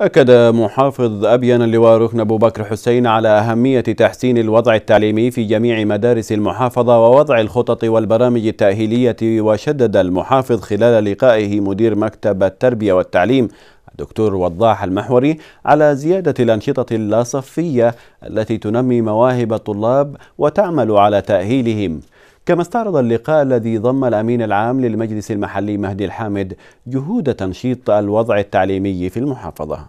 أكد محافظ أبين اللواء ركن أبو بكر حسين على أهمية تحسين الوضع التعليمي في جميع مدارس المحافظة ووضع الخطط والبرامج التأهيلية وشدد المحافظ خلال لقائه مدير مكتب التربية والتعليم الدكتور وضاح المحوري على زيادة الأنشطة اللاصفية التي تنمي مواهب الطلاب وتعمل على تأهيلهم كما استعرض اللقاء الذي ضم الأمين العام للمجلس المحلي مهدي الحامد جهود تنشيط الوضع التعليمي في المحافظة